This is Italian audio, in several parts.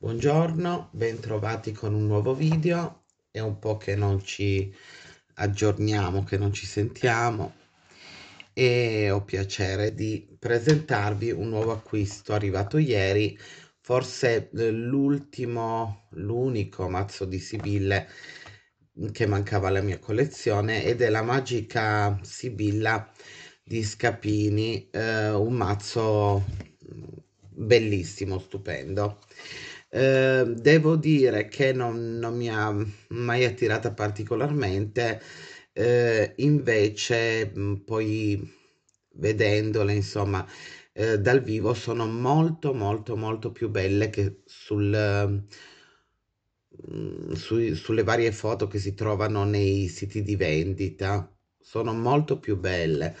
Buongiorno, bentrovati con un nuovo video. È un po' che non ci aggiorniamo, che non ci sentiamo e ho piacere di presentarvi un nuovo acquisto arrivato ieri, forse l'ultimo, l'unico mazzo di Sibille che mancava alla mia collezione ed è la magica Sibilla di Scapini, eh, un mazzo bellissimo, stupendo. Ehm, devo dire che non, non mi ha mai attirata particolarmente, eh, invece poi vedendole, insomma, eh, dal vivo sono molto molto molto più belle che sul, su, sulle varie foto che si trovano nei siti di vendita. Sono molto più belle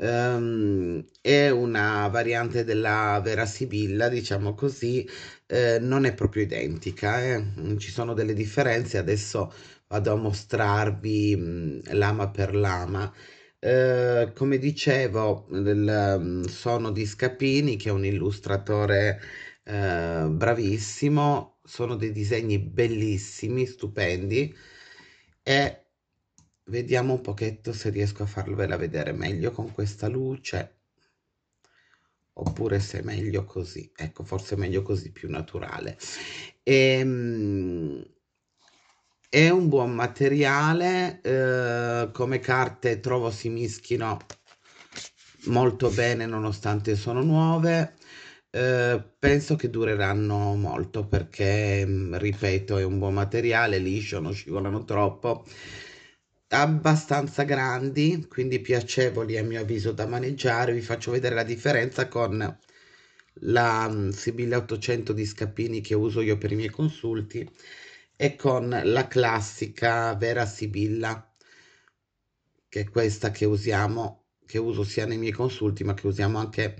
um, è una variante della vera Sibilla, diciamo così, eh, non è proprio identica, eh. Mm, ci sono delle differenze, adesso vado a mostrarvi mh, mm, lama per lama. Eh, come dicevo, del, mm, sono di Scapini, che è un illustratore eh, bravissimo, sono dei disegni bellissimi, stupendi e Vediamo un pochetto se riesco a farvela vedere meglio con questa luce oppure se è meglio così. Ecco, forse è meglio così, più naturale. E, ehm, è un buon materiale, eh, come carte trovo si mischino molto bene nonostante sono nuove. Eh, penso che dureranno molto perché, mm, ripeto, è un buon materiale, liscio, non scivolano troppo abbastanza grandi, quindi piacevoli a mio avviso da maneggiare. Vi faccio vedere la differenza con la mm, Sibilla 800 di Scapini che uso io per i miei consulti e con la classica Vera Sibilla, che è questa che usiamo, che uso sia nei miei consulti ma che usiamo anche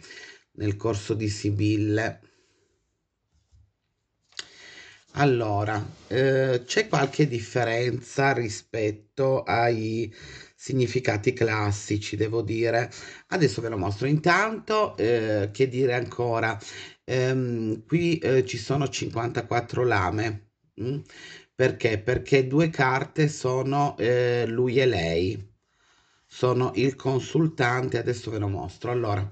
nel corso di Sibille allora, eh, c'è qualche differenza rispetto ai significati classici, devo dire. Adesso ve lo mostro. Intanto, eh, che dire ancora? Ehm, qui eh, ci sono 54 lame. Mm? Perché? Perché due carte sono eh, lui e lei. Sono il consultante, adesso ve lo mostro. Allora,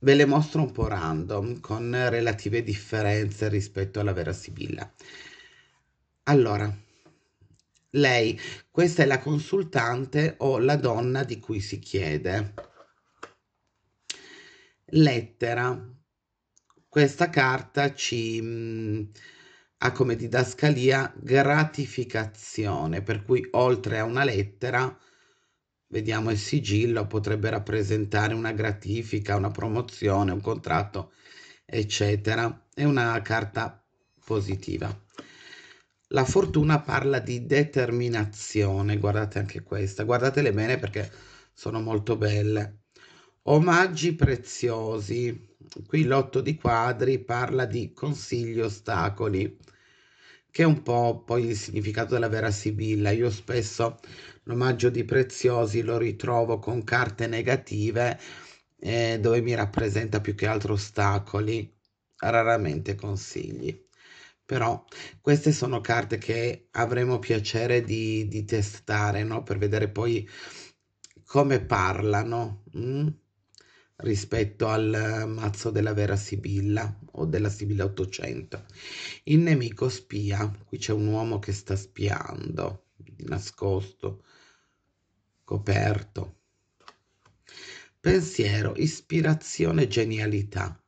ve le mostro un po' random con relative differenze rispetto alla vera Sibilla. Allora, lei, questa è la consultante o la donna di cui si chiede. Lettera. Questa carta ci mh, mm, ha come didascalia gratificazione, per cui oltre a una lettera vediamo il sigillo, potrebbe rappresentare una gratifica, una promozione, un contratto, eccetera. È una carta positiva. La fortuna parla di determinazione, guardate anche questa, guardatele bene perché sono molto belle. Omaggi preziosi, qui l'otto di quadri parla di consigli ostacoli che è un po' poi il significato della vera Sibilla. Io spesso l'omaggio di Preziosi lo ritrovo con carte negative eh, dove mi rappresenta più che altro ostacoli, raramente consigli. Però queste sono carte che avremo piacere di, di testare, no? Per vedere poi come parlano. Mm? rispetto al mazzo della vera Sibilla o della Sibilla 800. Il nemico spia, qui c'è un uomo che sta spiando, di nascosto, coperto. Pensiero, ispirazione, genialità.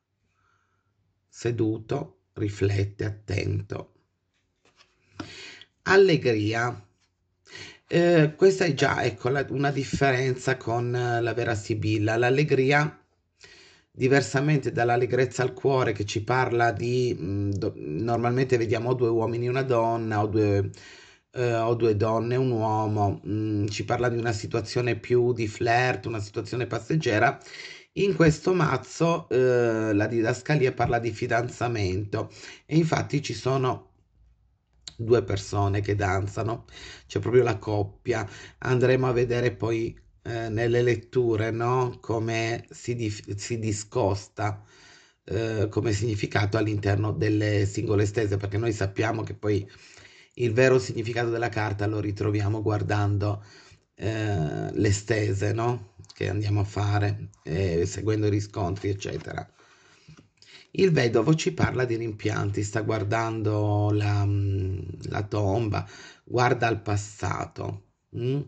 Seduto, riflette, attento. Allegria. Eh, questa è già ecco, la, una differenza con eh, la vera Sibilla. L'allegria diversamente dall'allegrezza al cuore che ci parla di mh, mm, do, normalmente vediamo due uomini e una donna o due, eh, o due donne e un uomo, mh, mm, ci parla di una situazione più di flirt, una situazione passeggera. In questo mazzo eh, la didascalia parla di fidanzamento e infatti ci sono due persone che danzano, c'è proprio la coppia. Andremo a vedere poi eh, nelle letture, no? come si, dif- si discosta eh, come significato all'interno delle singole stese, perché noi sappiamo che poi il vero significato della carta lo ritroviamo guardando eh, le stese no? che andiamo a fare, eh, seguendo i riscontri, eccetera. Il vedovo ci parla di rimpianti, sta guardando la, mm, la tomba, guarda al passato. Mm?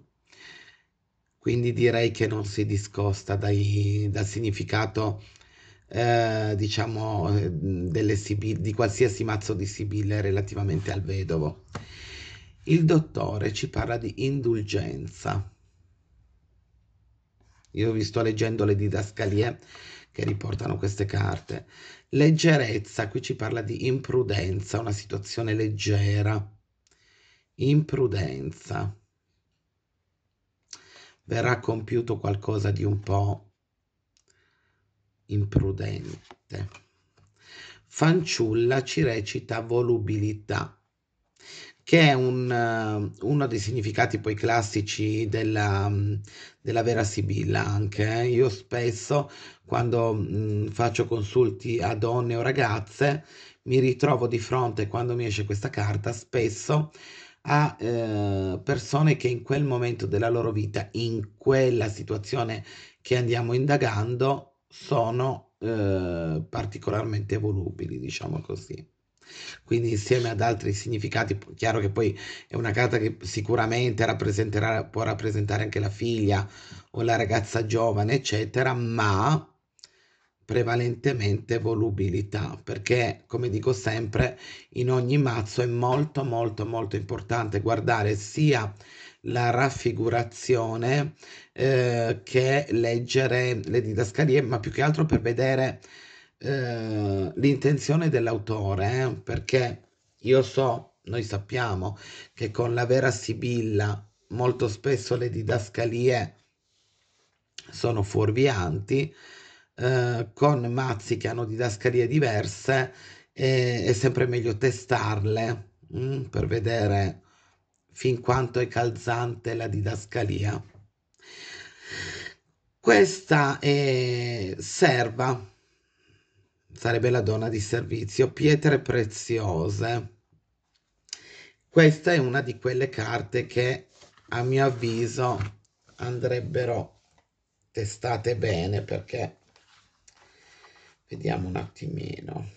quindi direi che non si discosta dai, dal significato eh, diciamo eh, sibil- di qualsiasi mazzo di sibille relativamente al vedovo. Il dottore ci parla di indulgenza. Io vi sto leggendo le didascalie che riportano queste carte. Leggerezza, qui ci parla di imprudenza, una situazione leggera. Imprudenza verrà compiuto qualcosa di un po' imprudente. Fanciulla ci recita volubilità, che è un, eh, uno dei significati poi classici della, mm, della vera Sibilla anche. Eh. Io spesso quando mh, mm, faccio consulti a donne o ragazze mi ritrovo di fronte, quando mi esce questa carta, spesso a eh, persone che in quel momento della loro vita, in quella situazione che andiamo indagando, sono eh, particolarmente volubili, diciamo così. Quindi insieme ad altri significati, chiaro che poi è una carta che sicuramente rappresenterà, può rappresentare anche la figlia o la ragazza giovane, eccetera, ma prevalentemente volubilità perché come dico sempre in ogni mazzo è molto molto molto importante guardare sia la raffigurazione eh, che leggere le didascalie ma più che altro per vedere eh, l'intenzione dell'autore eh, perché io so noi sappiamo che con la vera sibilla molto spesso le didascalie sono fuorvianti eh, con mazzi che hanno didascalie diverse e è sempre meglio testarle mh, mm, per vedere fin quanto è calzante la didascalia. Questa è serva, sarebbe la donna di servizio, pietre preziose. Questa è una di quelle carte che a mio avviso andrebbero testate bene perché Vediamo un attimino.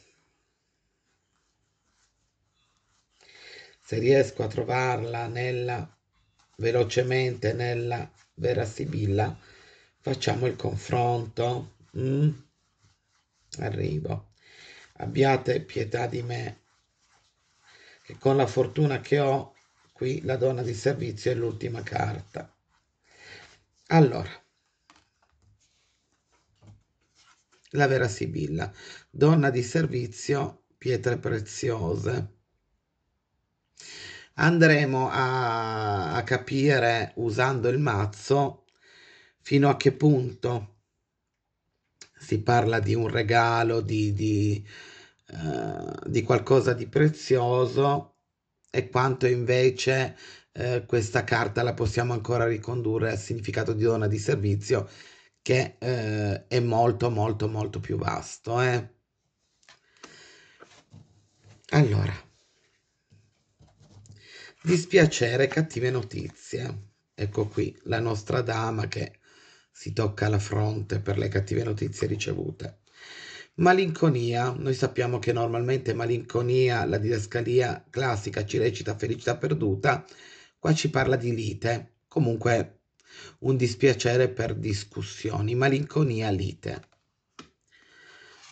Se riesco a trovarla nella velocemente nella vera Sibilla, facciamo il confronto. Mm? Arrivo. Abbiate pietà di me, che con la fortuna che ho, qui la donna di servizio è l'ultima carta. Allora, la vera Sibilla, donna di servizio, pietre preziose. Andremo a, a capire usando il mazzo fino a che punto si parla di un regalo, di, di, uh, di qualcosa di prezioso e quanto invece eh, questa carta la possiamo ancora ricondurre al significato di donna di servizio che eh, è molto molto molto più vasto. Eh. Allora, dispiacere, cattive notizie. Ecco qui la nostra dama che si tocca la fronte per le cattive notizie ricevute. Malinconia, noi sappiamo che normalmente malinconia, la didascalia classica ci recita felicità perduta, qua ci parla di lite, comunque un dispiacere per discussioni, malinconia, lite.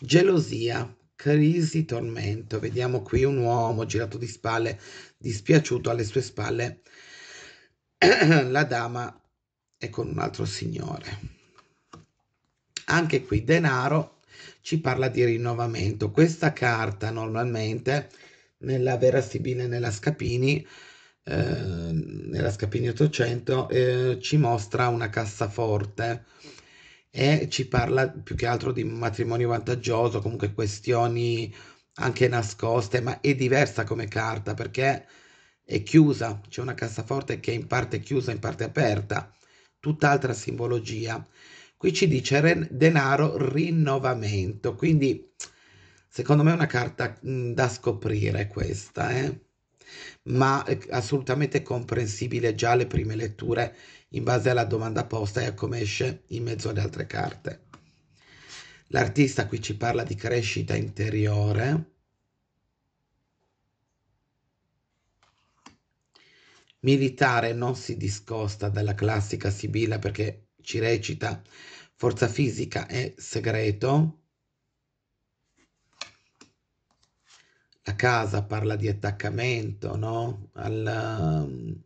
Gelosia, crisi, tormento. Vediamo qui un uomo girato di spalle, dispiaciuto alle sue spalle. La dama è con un altro signore. Anche qui denaro ci parla di rinnovamento. Questa carta normalmente nella Vera Sibile e nella Scapini Ehm, nella Scapini 800, eh, ci mostra una cassaforte e ci parla più che altro di matrimonio vantaggioso, comunque questioni anche nascoste, ma è diversa come carta perché è chiusa, c'è una cassaforte che è in parte chiusa, in parte aperta, tutt'altra simbologia. Qui ci dice ren- denaro rinnovamento, quindi secondo me è una carta mh, da scoprire questa, eh? ma è eh, assolutamente comprensibile già alle prime letture in base alla domanda posta e a come esce in mezzo alle altre carte. L'artista qui ci parla di crescita interiore. Militare non si discosta dalla classica Sibilla perché ci recita forza fisica e segreto. la casa parla di attaccamento, no? alla, ehm,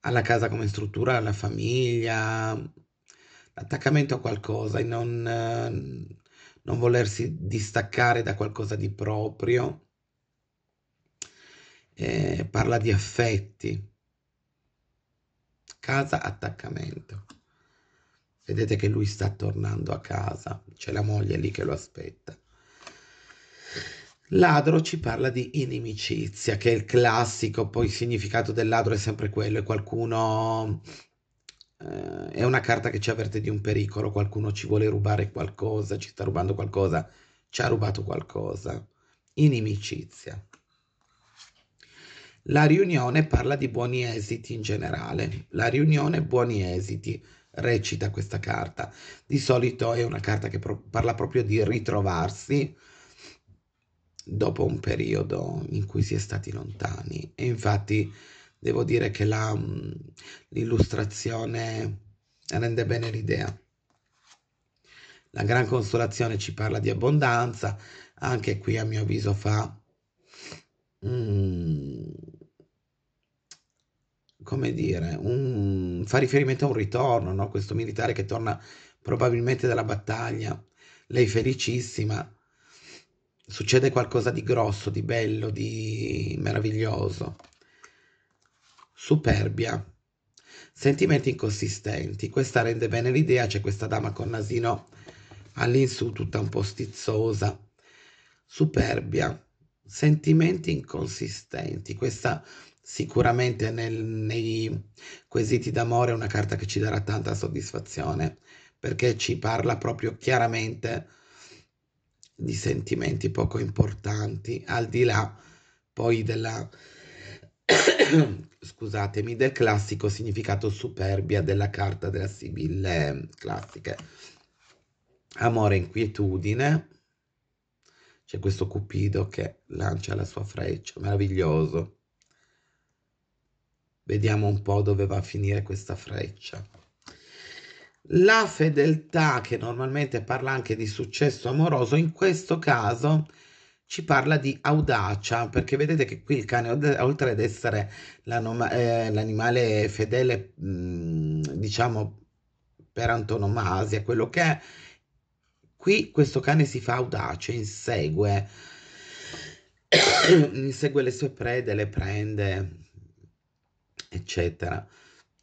alla casa come struttura, alla famiglia, l'attaccamento a qualcosa e non, ehm, non volersi distaccare da qualcosa di proprio. Eh, parla di affetti. Casa, attaccamento. Vedete che lui sta tornando a casa, c'è la moglie lì che lo aspetta. Ladro ci parla di inimicizia, che è il classico, poi il significato del ladro è sempre quello, è qualcuno... Eh, è una carta che ci avverte di un pericolo, qualcuno ci vuole rubare qualcosa, ci sta rubando qualcosa, ci ha rubato qualcosa. Inimicizia. La riunione parla di buoni esiti in generale. La riunione buoni esiti recita questa carta. Di solito è una carta che pro- parla proprio di ritrovarsi, dopo un periodo in cui si è stati lontani e infatti devo dire che la, mm, l'illustrazione rende bene l'idea. La gran consolazione ci parla di abbondanza, anche qui a mio avviso fa, mm, come dire, un, fa riferimento a un ritorno, no? questo militare che torna probabilmente dalla battaglia, lei felicissima, succede qualcosa di grosso, di bello, di meraviglioso. Superbia. Sentimenti inconsistenti. Questa rende bene l'idea, c'è questa dama con nasino all'insù, tutta un po' stizzosa. Superbia. Sentimenti inconsistenti. Questa sicuramente nel, nei quesiti d'amore è una carta che ci darà tanta soddisfazione perché ci parla proprio chiaramente di sentimenti poco importanti, al di là poi della, scusatemi, del classico significato superbia della carta della Sibille eh, classiche. Amore inquietudine, c'è questo Cupido che lancia la sua freccia, meraviglioso. Vediamo un po' dove va a finire questa freccia. La fedeltà, che normalmente parla anche di successo amoroso, in questo caso ci parla di audacia, perché vedete che qui il cane, oltre ad essere eh, l'animale fedele, diciamo, per antonomasia, quello che è, qui questo cane si fa audace, insegue, insegue le sue prede, le prende, eccetera.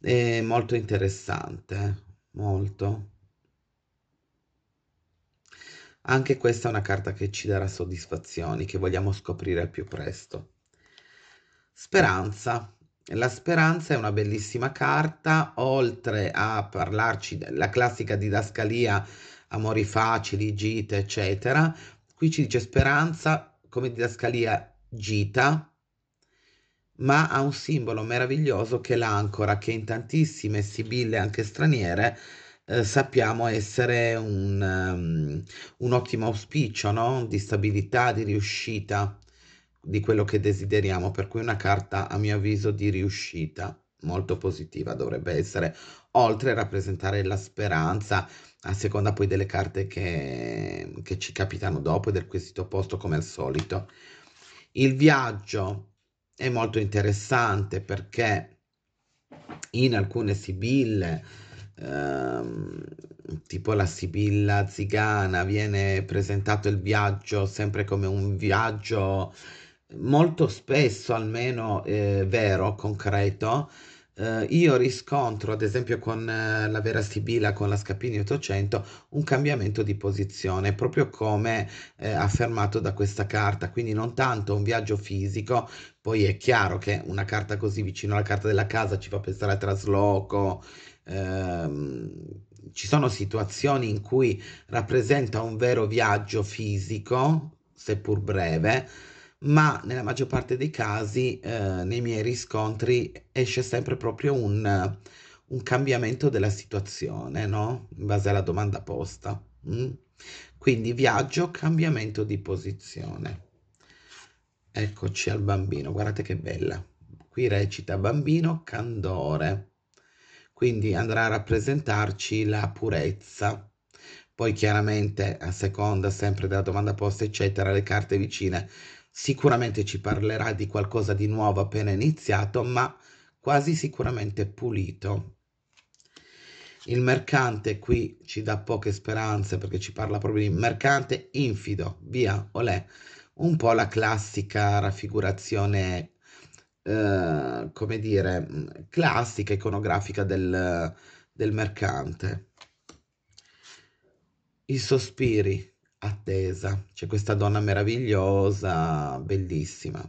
È molto interessante molto. Anche questa è una carta che ci darà soddisfazioni, che vogliamo scoprire al più presto. Speranza. La speranza è una bellissima carta, oltre a parlarci della classica didascalia amori facili, gite, eccetera, qui ci dice speranza come didascalia gita, ma ha un simbolo meraviglioso che è l'ancora, che in tantissime sibille, anche straniere, eh, sappiamo essere un, um, un ottimo auspicio, no? Di stabilità, di riuscita, di quello che desideriamo, per cui una carta, a mio avviso, di riuscita molto positiva dovrebbe essere, oltre a rappresentare la speranza, a seconda poi delle carte che, che ci capitano dopo e del quesito opposto come al solito. Il viaggio è molto interessante perché in alcune sibille, ehm, tipo la sibilla zigana, viene presentato il viaggio sempre come un viaggio molto spesso, almeno eh, vero, concreto, eh, io riscontro, ad esempio, con eh, la Vera Sibila, con la Scapini 800, un cambiamento di posizione, proprio come eh, affermato da questa carta, quindi non tanto un viaggio fisico, poi è chiaro che una carta così vicino alla carta della casa ci fa pensare al trasloco. Ehm, ci sono situazioni in cui rappresenta un vero viaggio fisico, seppur breve, ma nella maggior parte dei casi eh, nei miei riscontri esce sempre proprio un, un, cambiamento della situazione, no? In base alla domanda posta. Mm? Quindi viaggio, cambiamento di posizione. Eccoci al bambino, guardate che bella. Qui recita bambino candore, quindi andrà a rappresentarci la purezza. Poi chiaramente a seconda sempre della domanda posta, eccetera, le carte vicine Sicuramente ci parlerà di qualcosa di nuovo appena iniziato, ma quasi sicuramente pulito. Il mercante qui ci dà poche speranze perché ci parla proprio di mercante infido, via, olè. Un po' la classica raffigurazione, eh, come dire, classica iconografica del, del mercante. I sospiri, attesa. C'è questa donna meravigliosa, bellissima,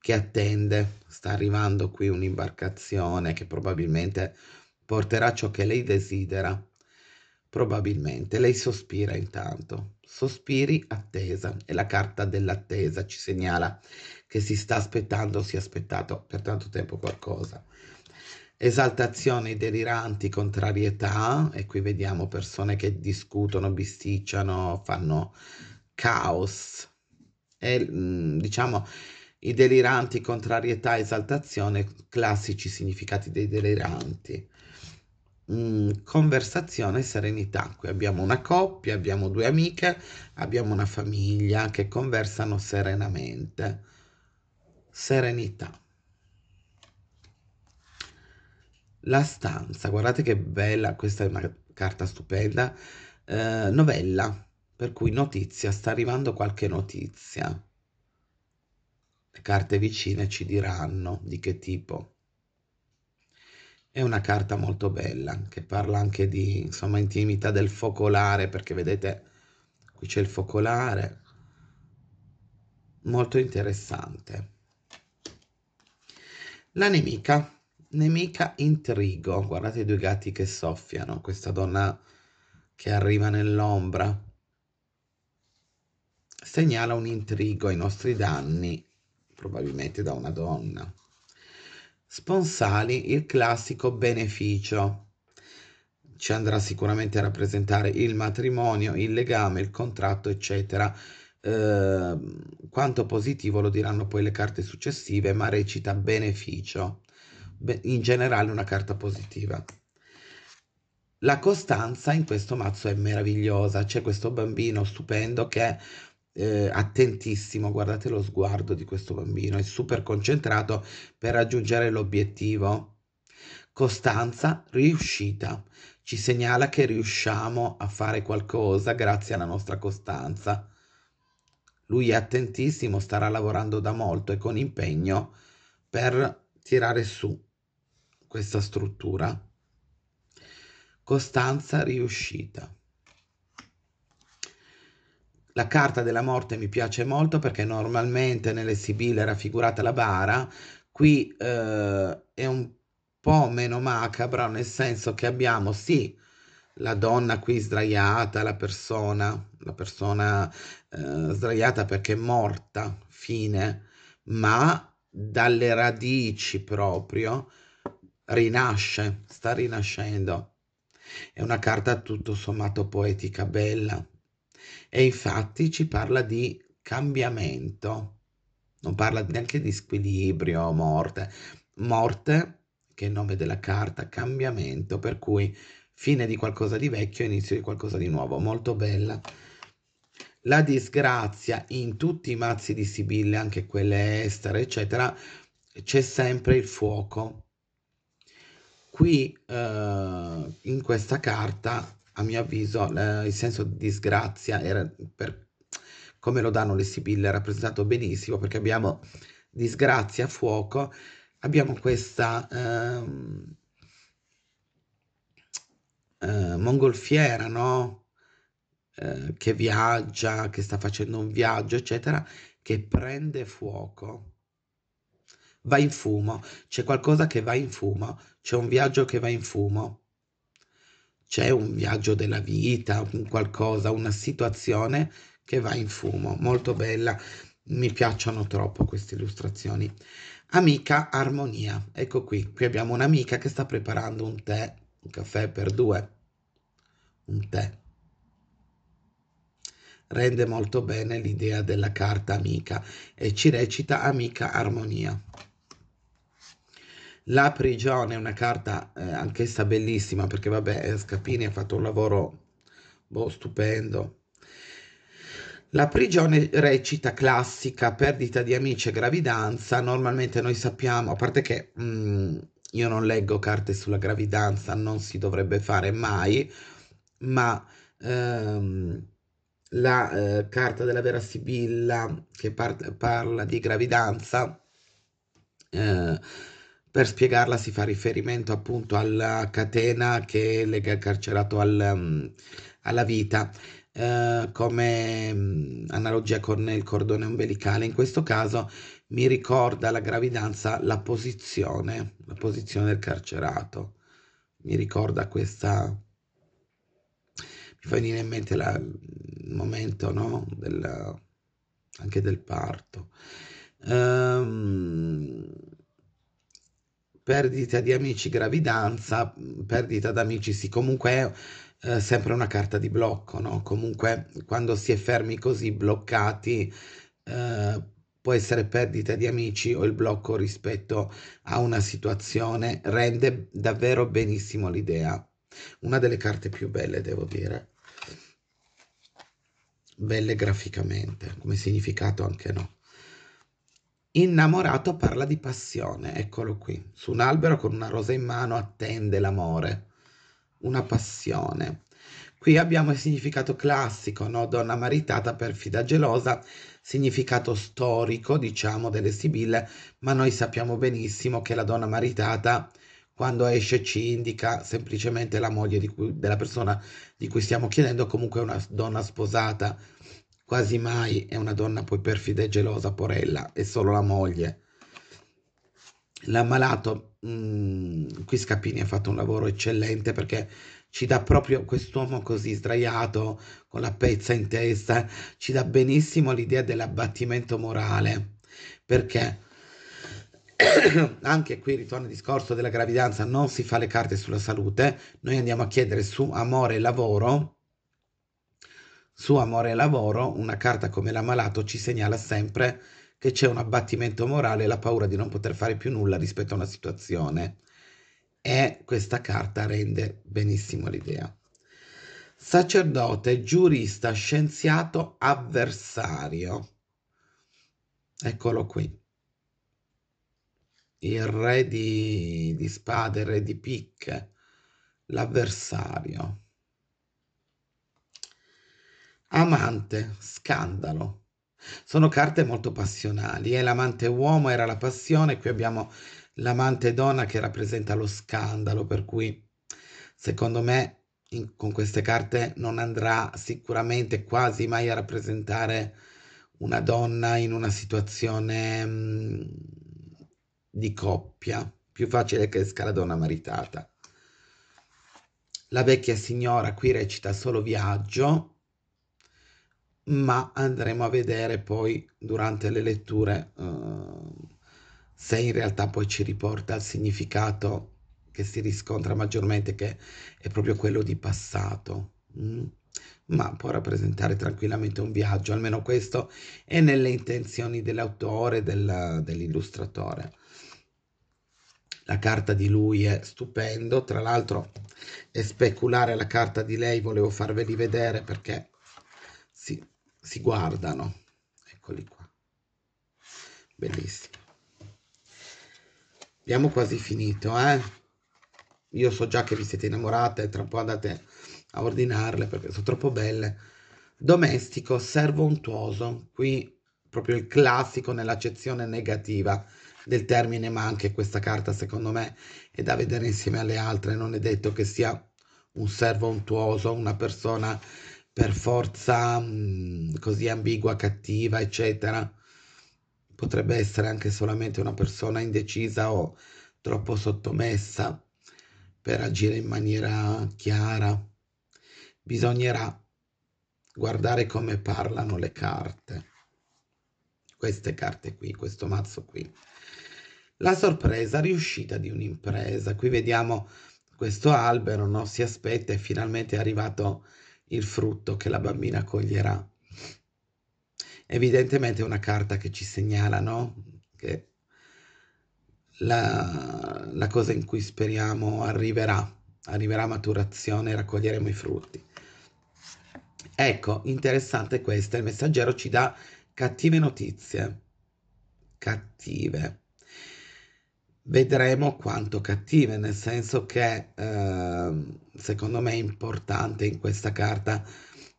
che attende. Sta arrivando qui un'imbarcazione che probabilmente porterà ciò che lei desidera. Probabilmente lei sospira intanto. Sospiri, attesa. E la carta dell'attesa ci segnala che si sta aspettando, si è aspettato per tanto tempo qualcosa esaltazioni deliranti, contrarietà, e qui vediamo persone che discutono, bisticciano, fanno caos. E mm, diciamo i deliranti, contrarietà, esaltazione, classici significati dei deliranti. Mm, conversazione e serenità. Qui abbiamo una coppia, abbiamo due amiche, abbiamo una famiglia che conversano serenamente. Serenità. La stanza, guardate che bella, questa è una carta stupenda, eh, novella, per cui notizia, sta arrivando qualche notizia. Le carte vicine ci diranno di che tipo. È una carta molto bella che parla anche di insomma intimità del focolare perché vedete qui c'è il focolare. Molto interessante. La nemica Nemica intrigo, guardate i due gatti che soffiano, questa donna che arriva nell'ombra. Segnala un intrigo ai nostri danni, probabilmente da una donna. Sponsali, il classico beneficio. Ci andrà sicuramente a rappresentare il matrimonio, il legame, il contratto, eccetera. Eh, quanto positivo lo diranno poi le carte successive, ma recita beneficio in generale una carta positiva. La costanza in questo mazzo è meravigliosa, c'è questo bambino stupendo che è eh, attentissimo, guardate lo sguardo di questo bambino, è super concentrato per raggiungere l'obiettivo. Costanza riuscita, ci segnala che riusciamo a fare qualcosa grazie alla nostra costanza. Lui è attentissimo, starà lavorando da molto e con impegno per tirare su questa struttura. Costanza riuscita. La carta della morte mi piace molto perché normalmente nelle Sibille è raffigurata la bara, qui eh, è un po' meno macabra, nel senso che abbiamo sì la donna qui sdraiata, la persona, la persona eh, sdraiata perché è morta, fine, ma dalle radici proprio rinasce, sta rinascendo. È una carta tutto sommato poetica, bella. E infatti ci parla di cambiamento, non parla neanche di squilibrio, morte. Morte, che è il nome della carta, cambiamento, per cui fine di qualcosa di vecchio, inizio di qualcosa di nuovo. Molto bella. La disgrazia in tutti i mazzi di Sibille, anche quelle estere, eccetera, c'è sempre il fuoco qui eh, in questa carta, a mio avviso, eh, il senso di disgrazia era per come lo danno le sibille rappresentato benissimo perché abbiamo disgrazia, fuoco, abbiamo questa ehm, eh, mongolfiera, no? Eh, che viaggia, che sta facendo un viaggio, eccetera, che prende fuoco va in fumo, c'è qualcosa che va in fumo, c'è un viaggio che va in fumo, c'è un viaggio della vita, un qualcosa, una situazione che va in fumo, molto bella, mi piacciono troppo queste illustrazioni. Amica Armonia, ecco qui, qui abbiamo un'amica che sta preparando un tè, un caffè per due, un tè rende molto bene l'idea della carta amica e ci recita amica armonia. La prigione è una carta eh, anch'essa bellissima perché vabbè Scapini ha fatto un lavoro boh, stupendo. La prigione recita classica, perdita di amici e gravidanza. Normalmente noi sappiamo, a parte che mh, mm, io non leggo carte sulla gravidanza, non si dovrebbe fare mai, ma ehm, la eh, carta della vera Sibilla che par- parla di gravidanza. Eh, per spiegarla si fa riferimento appunto alla catena che lega il carcerato al, mm, alla vita, eh, come mm, analogia con il cordone umbilicale In questo caso mi ricorda la gravidanza la posizione, la posizione del carcerato. Mi ricorda questa... Mi fa venire in mente la, il momento no? del, anche del parto. Um, perdita di amici, gravidanza, mm, perdita d'amici, sì, comunque è eh, sempre una carta di blocco, no? Comunque quando si è fermi così, bloccati, eh, può essere perdita di amici o il blocco rispetto a una situazione, rende davvero benissimo l'idea. Una delle carte più belle, devo dire. Belle graficamente, come significato anche no. Innamorato parla di passione, eccolo qui. Su un albero con una rosa in mano attende l'amore, una passione. Qui abbiamo il significato classico, no? donna maritata, perfida, gelosa, significato storico, diciamo, delle Sibille, ma noi sappiamo benissimo che la donna maritata, quando esce, ci indica semplicemente la moglie cui, della persona di cui stiamo chiedendo, comunque una donna sposata, quasi mai è una donna poi perfida e gelosa, porella, è solo la moglie. L'ammalato, mh, mm, qui Scapini ha fatto un lavoro eccellente perché ci dà proprio quest'uomo così sdraiato, con la pezza in testa, ci dà benissimo l'idea dell'abbattimento morale, perché anche qui ritorna il discorso della gravidanza, non si fa le carte sulla salute, noi andiamo a chiedere su amore e lavoro, su Amore e Lavoro, una carta come l'ammalato ci segnala sempre che c'è un abbattimento morale la paura di non poter fare più nulla rispetto a una situazione. E questa carta rende benissimo l'idea. Sacerdote, giurista, scienziato, avversario. Eccolo qui. Il re di, di spade, il re di picche, l'avversario. Amante, scandalo. Sono carte molto passionali e l'amante uomo era la passione, qui abbiamo l'amante donna che rappresenta lo scandalo, per cui secondo me in, con queste carte non andrà sicuramente quasi mai a rappresentare una donna in una situazione mh, mm, di coppia, più facile che esca la donna maritata. La vecchia signora qui recita solo viaggio, ma andremo a vedere poi durante le letture uh, se in realtà poi ci riporta al significato che si riscontra maggiormente, che è proprio quello di passato. Mm? ma può rappresentare tranquillamente un viaggio, almeno questo è nelle intenzioni dell'autore, del, dell'illustratore. La carta di lui è stupendo, tra l'altro è speculare la carta di lei, volevo farveli vedere perché si guardano. Eccoli qua. Bellissimo. Abbiamo quasi finito, eh? Io so già che vi siete innamorate, tra un po' andate a ordinarle perché sono troppo belle. Domestico, servo untuoso, qui proprio il classico nell'accezione negativa del termine, ma anche questa carta secondo me è da vedere insieme alle altre, non è detto che sia un servo untuoso, una persona per forza mh, mm, così ambigua, cattiva, eccetera. Potrebbe essere anche solamente una persona indecisa o troppo sottomessa per agire in maniera chiara. Bisognerà guardare come parlano le carte. Queste carte qui, questo mazzo qui. La sorpresa riuscita di un'impresa. Qui vediamo questo albero, no? si aspetta, è finalmente arrivato il frutto che la bambina coglierà. Evidentemente è una carta che ci segnala, no? Che la, la cosa in cui speriamo arriverà, arriverà a maturazione e raccoglieremo i frutti. Ecco, interessante questa, il messaggero ci dà cattive notizie, cattive vedremo quanto cattive, nel senso che eh, secondo me è importante in questa carta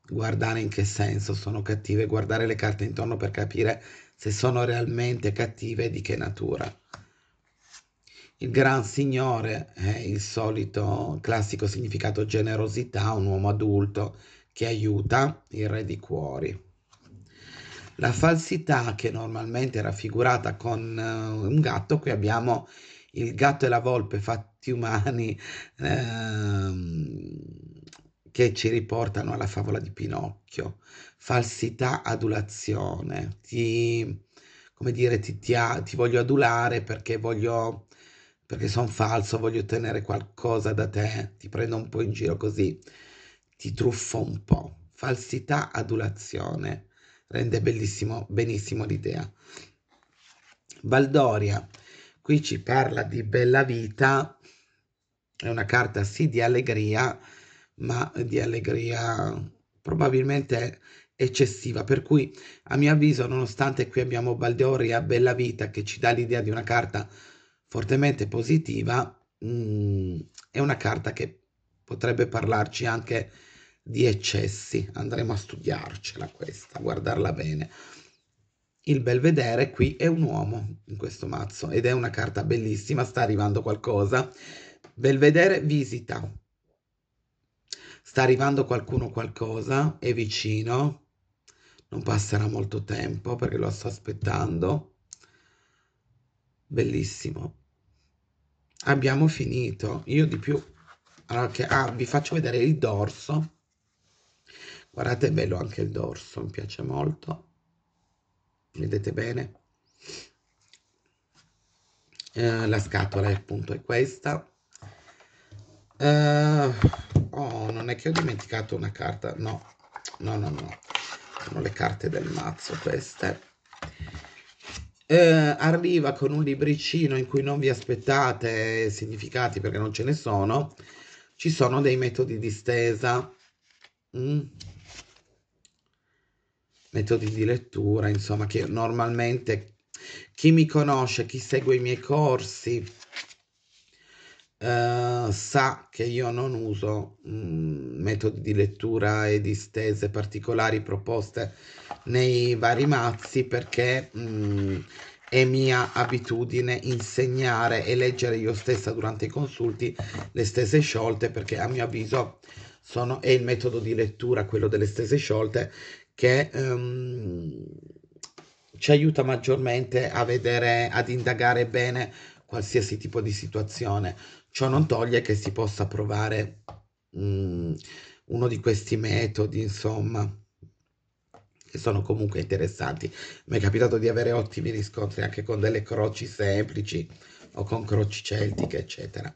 guardare in che senso sono cattive, guardare le carte intorno per capire se sono realmente cattive e di che natura. Il Gran Signore è il solito classico significato generosità, un uomo adulto che aiuta il re di cuori la falsità che normalmente è raffigurata con uh, un gatto, qui abbiamo il gatto e la volpe fatti umani ehm, che ci riportano alla favola di Pinocchio, falsità, adulazione, ti, come dire, ti, ti, ti voglio adulare perché voglio perché sono falso, voglio ottenere qualcosa da te, ti prendo un po' in giro così, ti truffo un po'. Falsità, adulazione rende bellissimo, benissimo l'idea. Baldoria, qui ci parla di bella vita, è una carta sì di allegria, ma di allegria probabilmente eccessiva, per cui a mio avviso, nonostante qui abbiamo Baldoria Bella Vita che ci dà l'idea di una carta fortemente positiva, mh, mm, è una carta che potrebbe parlarci anche di eccessi. Andremo a studiarcela questa, a guardarla bene. Il Belvedere qui è un uomo in questo mazzo ed è una carta bellissima, sta arrivando qualcosa. Belvedere visita. Sta arrivando qualcuno qualcosa, è vicino. Non passerà molto tempo perché lo sto aspettando. Bellissimo. Abbiamo finito. Io di più. Allora, che, ah, vi faccio vedere il dorso guardate è bello anche il dorso mi piace molto vedete bene eh, la scatola appunto è questa eh, oh non è che ho dimenticato una carta no no no no sono le carte del mazzo queste eh, arriva con un libricino in cui non vi aspettate significati perché non ce ne sono ci sono dei metodi di stesa mm metodi di lettura, insomma, che normalmente chi mi conosce, chi segue i miei corsi, eh, sa che io non uso mh, mm, metodi di lettura e distese particolari proposte nei vari mazzi perché mh, mm, è mia abitudine insegnare e leggere io stessa durante i consulti le stese sciolte perché a mio avviso sono, è il metodo di lettura, quello delle stese sciolte, che um, ci aiuta maggiormente a vedere, ad indagare bene qualsiasi tipo di situazione. Ciò non toglie che si possa provare um, uno di questi metodi, insomma, che sono comunque interessanti. Mi è capitato di avere ottimi riscontri anche con delle croci semplici o con croci celtiche, eccetera.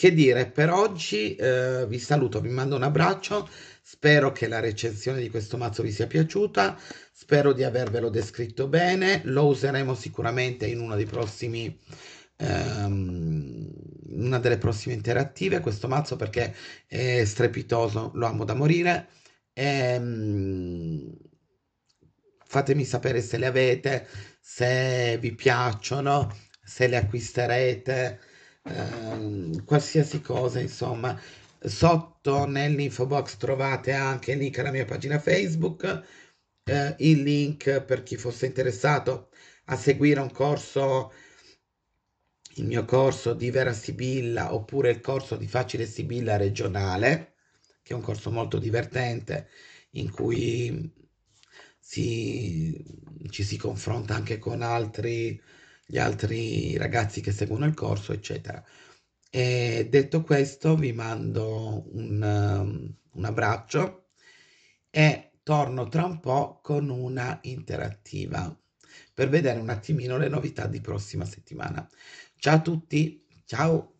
Che dire, per oggi eh, vi saluto, vi mando un abbraccio, spero che la recensione di questo mazzo vi sia piaciuta, spero di avervelo descritto bene, lo useremo sicuramente in uno dei prossimi ehm, una delle prossime interattive questo mazzo perché è strepitoso lo amo da morire e, ehm, fatemi sapere se le avete se vi piacciono se le acquisterete Ehm, qualsiasi cosa, insomma. Sotto nell'info box trovate anche il link alla mia pagina Facebook, eh, il link per chi fosse interessato a seguire un corso, il mio corso di Vera Sibilla oppure il corso di Facile Sibilla regionale, che è un corso molto divertente in cui si, ci si confronta anche con altri gli altri ragazzi che seguono il corso, eccetera. E detto questo, vi mando un, um, un abbraccio e torno tra un po' con una interattiva per vedere un attimino le novità di prossima settimana. Ciao a tutti, ciao!